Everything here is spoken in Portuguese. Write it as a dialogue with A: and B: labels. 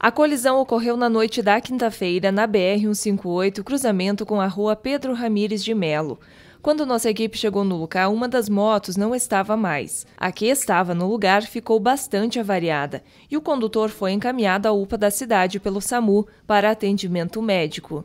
A: A colisão ocorreu na noite da quinta-feira na BR-158, cruzamento com a rua Pedro Ramires de Melo. Quando nossa equipe chegou no local, uma das motos não estava mais. A que estava no lugar ficou bastante avariada e o condutor foi encaminhado à UPA da cidade pelo SAMU para atendimento médico.